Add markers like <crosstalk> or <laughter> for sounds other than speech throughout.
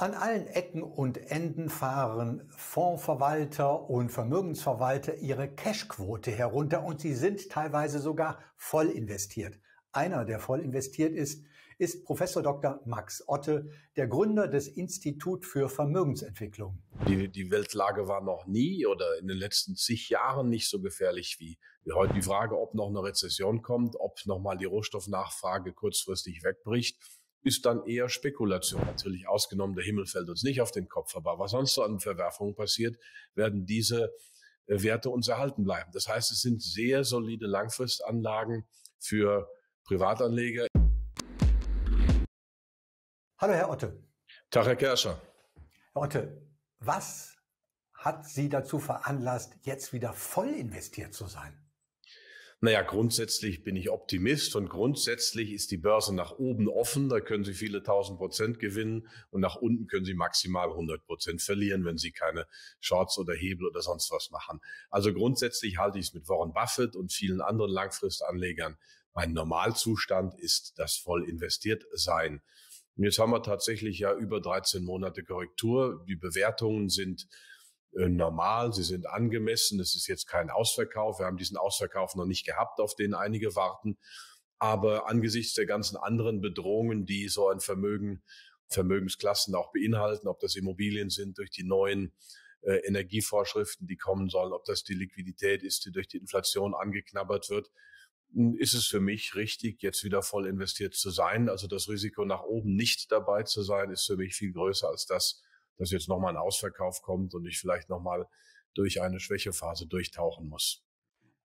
An allen Ecken und Enden fahren Fondsverwalter und Vermögensverwalter ihre Cashquote herunter und sie sind teilweise sogar voll investiert. Einer, der voll investiert ist, ist Professor Dr. Max Otte, der Gründer des Instituts für Vermögensentwicklung. Die, die Weltlage war noch nie oder in den letzten zig Jahren nicht so gefährlich wie, wie heute. Die Frage, ob noch eine Rezession kommt, ob nochmal die Rohstoffnachfrage kurzfristig wegbricht ist dann eher Spekulation. Natürlich ausgenommen, der Himmel fällt uns nicht auf den Kopf, aber was sonst so an Verwerfungen passiert, werden diese äh, Werte uns erhalten bleiben. Das heißt, es sind sehr solide Langfristanlagen für Privatanleger. Hallo, Herr Otte. Tag, Herr Kerscher. Herr Otte, was hat Sie dazu veranlasst, jetzt wieder voll investiert zu sein? Naja, grundsätzlich bin ich Optimist und grundsätzlich ist die Börse nach oben offen. Da können Sie viele tausend Prozent gewinnen und nach unten können Sie maximal 100 Prozent verlieren, wenn Sie keine Shorts oder Hebel oder sonst was machen. Also grundsätzlich halte ich es mit Warren Buffett und vielen anderen Langfristanlegern. Mein Normalzustand ist das voll investiert sein. Und jetzt haben wir tatsächlich ja über 13 Monate Korrektur. Die Bewertungen sind äh, normal, sie sind angemessen. Es ist jetzt kein Ausverkauf. Wir haben diesen Ausverkauf noch nicht gehabt, auf den einige warten. Aber angesichts der ganzen anderen Bedrohungen, die so ein Vermögen, Vermögensklassen auch beinhalten, ob das Immobilien sind durch die neuen äh, Energievorschriften, die kommen sollen, ob das die Liquidität ist, die durch die Inflation angeknabbert wird, hm, ist es für mich richtig, jetzt wieder voll investiert zu sein. Also das Risiko nach oben nicht dabei zu sein, ist für mich viel größer als das, dass jetzt nochmal ein Ausverkauf kommt und ich vielleicht nochmal durch eine Schwächephase durchtauchen muss.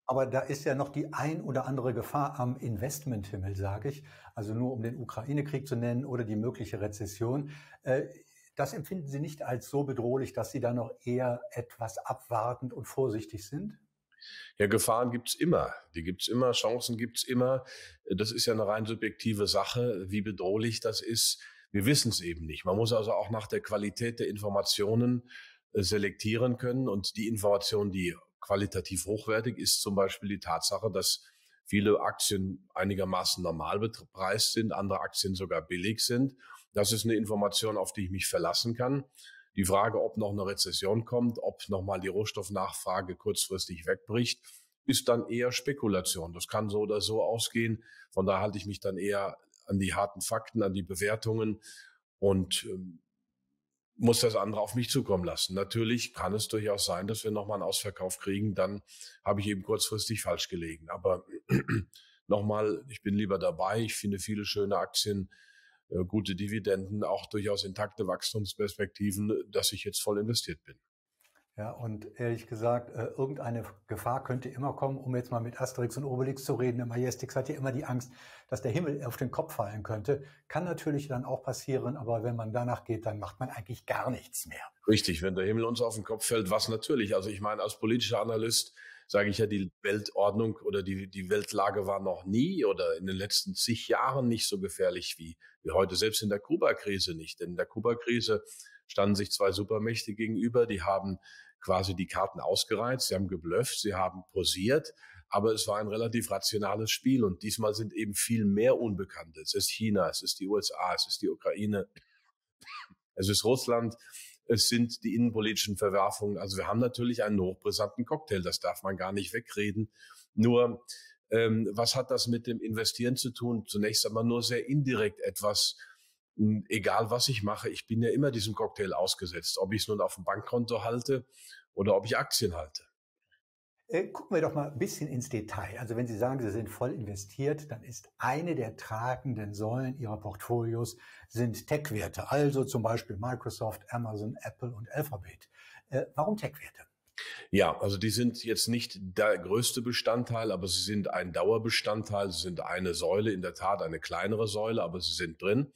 Aber da ist ja noch die ein oder andere Gefahr am Investmenthimmel, sage ich. Also nur um den Ukraine-Krieg zu nennen oder die mögliche Rezession. Äh, das empfinden Sie nicht als so bedrohlich, dass Sie da noch eher etwas abwartend und vorsichtig sind? Ja, Gefahren gibt es immer. Die gibt es immer, Chancen gibt es immer. Das ist ja eine rein subjektive Sache, wie bedrohlich das ist. Wir wissen es eben nicht. Man muss also auch nach der Qualität der Informationen äh, selektieren können. Und die Information, die qualitativ hochwertig ist, zum Beispiel die Tatsache, dass viele Aktien einigermaßen normal bepreist sind, andere Aktien sogar billig sind. Das ist eine Information, auf die ich mich verlassen kann. Die Frage, ob noch eine Rezession kommt, ob nochmal die Rohstoffnachfrage kurzfristig wegbricht, ist dann eher Spekulation. Das kann so oder so ausgehen. Von daher halte ich mich dann eher an die harten Fakten, an die Bewertungen und ähm, muss das andere auf mich zukommen lassen. Natürlich kann es durchaus sein, dass wir nochmal einen Ausverkauf kriegen, dann habe ich eben kurzfristig falsch gelegen. Aber <clears throat> nochmal, ich bin lieber dabei. Ich finde viele schöne Aktien, äh, gute Dividenden, auch durchaus intakte Wachstumsperspektiven, dass ich jetzt voll investiert bin. Ja, und ehrlich gesagt, äh, irgendeine Gefahr könnte immer kommen, um jetzt mal mit Asterix und Obelix zu reden. Der Majestix hat ja immer die Angst, dass der Himmel auf den Kopf fallen könnte. Kann natürlich dann auch passieren, aber wenn man danach geht, dann macht man eigentlich gar nichts mehr. Richtig, wenn der Himmel uns auf den Kopf fällt, was natürlich. Also ich meine, als politischer Analyst sage ich ja, die Weltordnung oder die, die Weltlage war noch nie oder in den letzten zig Jahren nicht so gefährlich wie, wie heute, selbst in der Kuba-Krise nicht. Denn in der Kuba-Krise standen sich zwei Supermächte gegenüber, die haben quasi die Karten ausgereizt, sie haben geblufft, sie haben posiert, aber es war ein relativ rationales Spiel und diesmal sind eben viel mehr Unbekannte. Es ist China, es ist die USA, es ist die Ukraine, es ist Russland, es sind die innenpolitischen Verwerfungen. Also wir haben natürlich einen hochbrisanten Cocktail, das darf man gar nicht wegreden. Nur, ähm, was hat das mit dem Investieren zu tun? Zunächst einmal nur sehr indirekt etwas, egal was ich mache, ich bin ja immer diesem Cocktail ausgesetzt, ob ich es nun auf dem Bankkonto halte oder ob ich Aktien halte. Äh, gucken wir doch mal ein bisschen ins Detail. Also wenn Sie sagen, Sie sind voll investiert, dann ist eine der tragenden Säulen Ihrer Portfolios sind Tech-Werte, also zum Beispiel Microsoft, Amazon, Apple und Alphabet. Äh, warum Tech-Werte? Ja, also die sind jetzt nicht der größte Bestandteil, aber sie sind ein Dauerbestandteil, sie sind eine Säule, in der Tat eine kleinere Säule, aber sie sind drin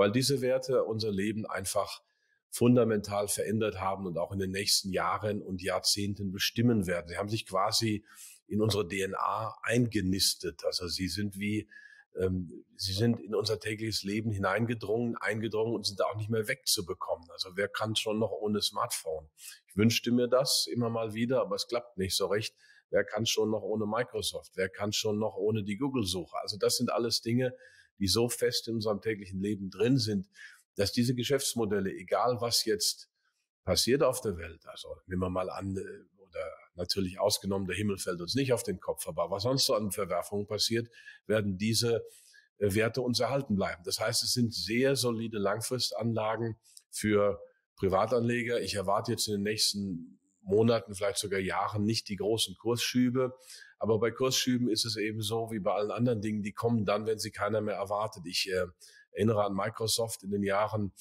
weil diese Werte unser Leben einfach fundamental verändert haben und auch in den nächsten Jahren und Jahrzehnten bestimmen werden. Sie haben sich quasi in unsere DNA eingenistet. Also sie sind wie, ähm, sie sind in unser tägliches Leben hineingedrungen, eingedrungen und sind da auch nicht mehr wegzubekommen. Also wer kann schon noch ohne Smartphone? Ich wünschte mir das immer mal wieder, aber es klappt nicht so recht. Wer kann schon noch ohne Microsoft? Wer kann schon noch ohne die Google-Suche? Also das sind alles Dinge, die so fest in unserem täglichen Leben drin sind, dass diese Geschäftsmodelle, egal was jetzt passiert auf der Welt, also nehmen wir mal an, äh, oder natürlich ausgenommen, der Himmel fällt uns nicht auf den Kopf, aber was sonst so an Verwerfungen passiert, werden diese äh, Werte uns erhalten bleiben. Das heißt, es sind sehr solide Langfristanlagen für Privatanleger. Ich erwarte jetzt in den nächsten Monaten, vielleicht sogar Jahren nicht die großen Kursschübe, aber bei Kursschüben ist es eben so wie bei allen anderen Dingen, die kommen dann, wenn sie keiner mehr erwartet. Ich äh, erinnere an Microsoft in den Jahren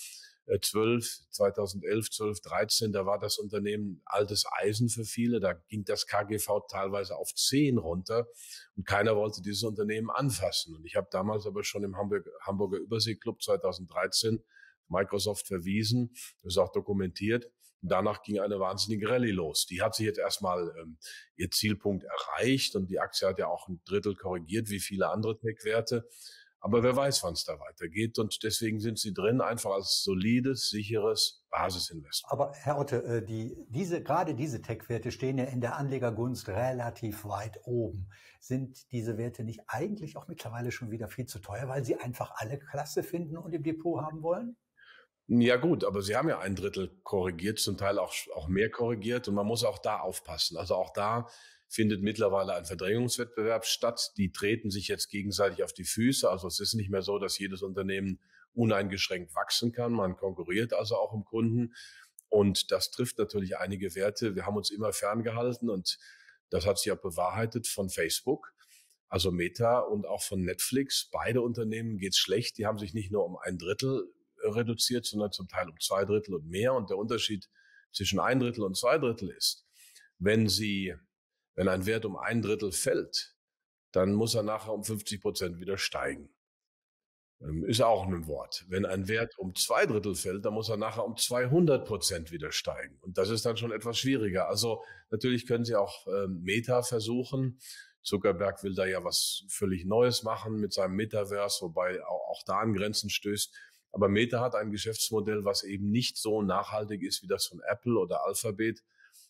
12, 2011, 12, 13, da war das Unternehmen altes Eisen für viele. Da ging das KGV teilweise auf 10 runter und keiner wollte dieses Unternehmen anfassen. Und ich habe damals aber schon im Hamburg, Hamburger Überseeclub 2013 Microsoft verwiesen, das ist auch dokumentiert, Danach ging eine wahnsinnige Rallye los. Die hat sich jetzt erstmal ähm, ihr Zielpunkt erreicht und die Aktie hat ja auch ein Drittel korrigiert, wie viele andere Tech-Werte. Aber wer weiß, wann es da weitergeht. Und deswegen sind sie drin, einfach als solides, sicheres Basisinvestment. Aber Herr Otte, äh, die, diese, gerade diese Tech-Werte stehen ja in der Anlegergunst relativ weit oben. Sind diese Werte nicht eigentlich auch mittlerweile schon wieder viel zu teuer, weil sie einfach alle Klasse finden und im Depot haben wollen? Ja gut, aber sie haben ja ein Drittel korrigiert, zum Teil auch, auch mehr korrigiert und man muss auch da aufpassen. Also auch da findet mittlerweile ein Verdrängungswettbewerb statt. Die treten sich jetzt gegenseitig auf die Füße. Also es ist nicht mehr so, dass jedes Unternehmen uneingeschränkt wachsen kann. Man konkurriert also auch um Kunden. Und das trifft natürlich einige Werte. Wir haben uns immer ferngehalten und das hat sich ja bewahrheitet von Facebook also Meta und auch von Netflix. Beide Unternehmen geht's schlecht. Die haben sich nicht nur um ein Drittel reduziert, sondern zum Teil um zwei Drittel und mehr. Und der Unterschied zwischen ein Drittel und zwei Drittel ist, wenn sie, wenn ein Wert um ein Drittel fällt, dann muss er nachher um 50 Prozent wieder steigen. Ähm, ist auch ein Wort. Wenn ein Wert um zwei Drittel fällt, dann muss er nachher um 200 Prozent wieder steigen. Und das ist dann schon etwas schwieriger. Also natürlich können Sie auch äh, Meta versuchen. Zuckerberg will da ja was völlig Neues machen mit seinem Metaverse, wobei auch, auch da an Grenzen stößt. Aber Meta hat ein Geschäftsmodell, was eben nicht so nachhaltig ist wie das von Apple oder Alphabet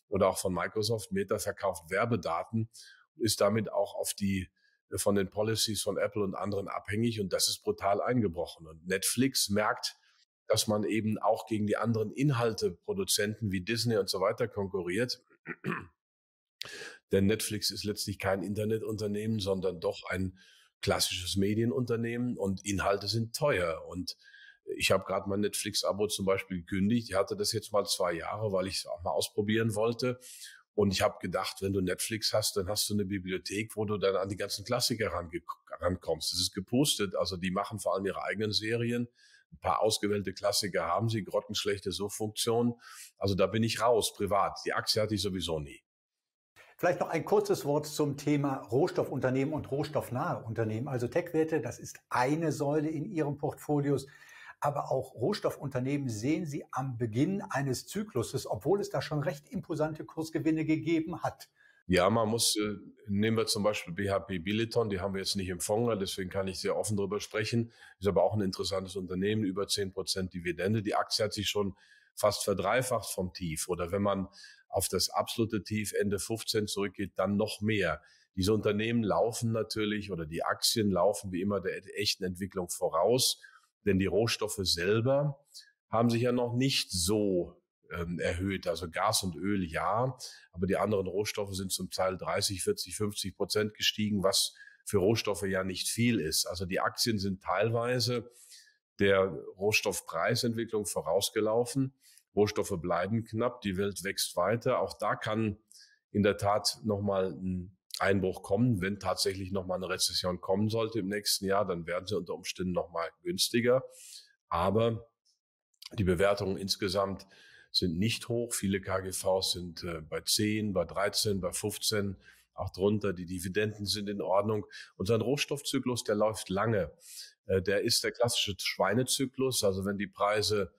oder auch von Microsoft. Meta verkauft Werbedaten und ist damit auch auf die äh, von den Policies von Apple und anderen abhängig und das ist brutal eingebrochen. Und Netflix merkt, dass man eben auch gegen die anderen Inhalteproduzenten wie Disney und so weiter konkurriert. Denn Netflix ist letztlich kein Internetunternehmen, sondern doch ein klassisches Medienunternehmen und Inhalte sind teuer und ich habe gerade mein Netflix-Abo zum Beispiel gekündigt. Ich hatte das jetzt mal zwei Jahre, weil ich es auch mal ausprobieren wollte. Und ich habe gedacht, wenn du Netflix hast, dann hast du eine Bibliothek, wo du dann an die ganzen Klassiker rankommst. Das ist gepostet. Also die machen vor allem ihre eigenen Serien. Ein paar ausgewählte Klassiker haben sie, grottenschlechte Suchfunktion. Also da bin ich raus, privat. Die Aktie hatte ich sowieso nie. Vielleicht noch ein kurzes Wort zum Thema Rohstoffunternehmen und rohstoffnahe Unternehmen. Also Tech-Werte, das ist eine Säule in Ihrem Portfolios aber auch Rohstoffunternehmen sehen sie am Beginn eines Zykluses, obwohl es da schon recht imposante Kursgewinne gegeben hat. Ja, man muss, äh, nehmen wir zum Beispiel BHP Billiton, die haben wir jetzt nicht im Fonds, deswegen kann ich sehr offen darüber sprechen. Ist aber auch ein interessantes Unternehmen, über zehn Prozent Dividende. Die Aktie hat sich schon fast verdreifacht vom Tief. Oder wenn man auf das absolute Tief Ende 15 zurückgeht, dann noch mehr. Diese Unternehmen laufen natürlich oder die Aktien laufen wie immer der echten Entwicklung voraus. Denn die Rohstoffe selber haben sich ja noch nicht so ähm, erhöht. Also Gas und Öl ja, aber die anderen Rohstoffe sind zum Teil 30, 40, 50 Prozent gestiegen, was für Rohstoffe ja nicht viel ist. Also die Aktien sind teilweise der Rohstoffpreisentwicklung vorausgelaufen. Rohstoffe bleiben knapp, die Welt wächst weiter. Auch da kann in der Tat nochmal ein Einbruch kommen. Wenn tatsächlich nochmal eine Rezession kommen sollte im nächsten Jahr, dann werden sie unter Umständen nochmal günstiger. Aber die Bewertungen insgesamt sind nicht hoch. Viele KGVs sind äh, bei 10, bei 13, bei 15, auch drunter. Die Dividenden sind in Ordnung. Unser Rohstoffzyklus, der läuft lange. Äh, der ist der klassische Schweinezyklus. Also wenn die Preise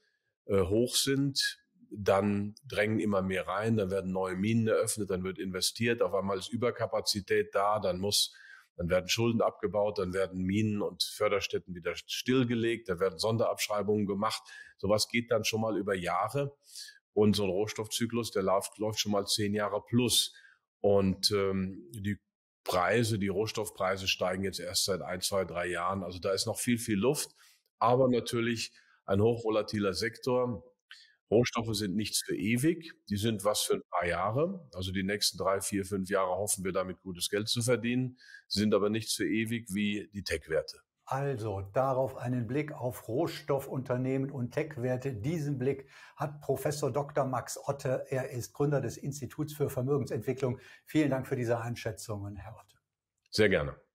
äh, hoch sind, dann drängen immer mehr rein, dann werden neue Minen eröffnet, dann wird investiert, auf einmal ist Überkapazität da, dann muss, dann werden Schulden abgebaut, dann werden Minen und Förderstätten wieder stillgelegt, dann werden Sonderabschreibungen gemacht. Sowas geht dann schon mal über Jahre und so ein Rohstoffzyklus, der läuft, läuft schon mal zehn Jahre plus. Und ähm, die Preise, die Rohstoffpreise steigen jetzt erst seit ein, zwei, drei Jahren. Also da ist noch viel, viel Luft, aber natürlich ein hochvolatiler Sektor Rohstoffe sind nichts für ewig, die sind was für ein paar Jahre. Also die nächsten drei, vier, fünf Jahre hoffen wir damit gutes Geld zu verdienen, Sie sind aber nichts für ewig wie die Tech-Werte. Also darauf einen Blick auf Rohstoffunternehmen und Tech-Werte. Diesen Blick hat Professor Dr. Max Otte. Er ist Gründer des Instituts für Vermögensentwicklung. Vielen Dank für diese Einschätzungen, Herr Otte. Sehr gerne.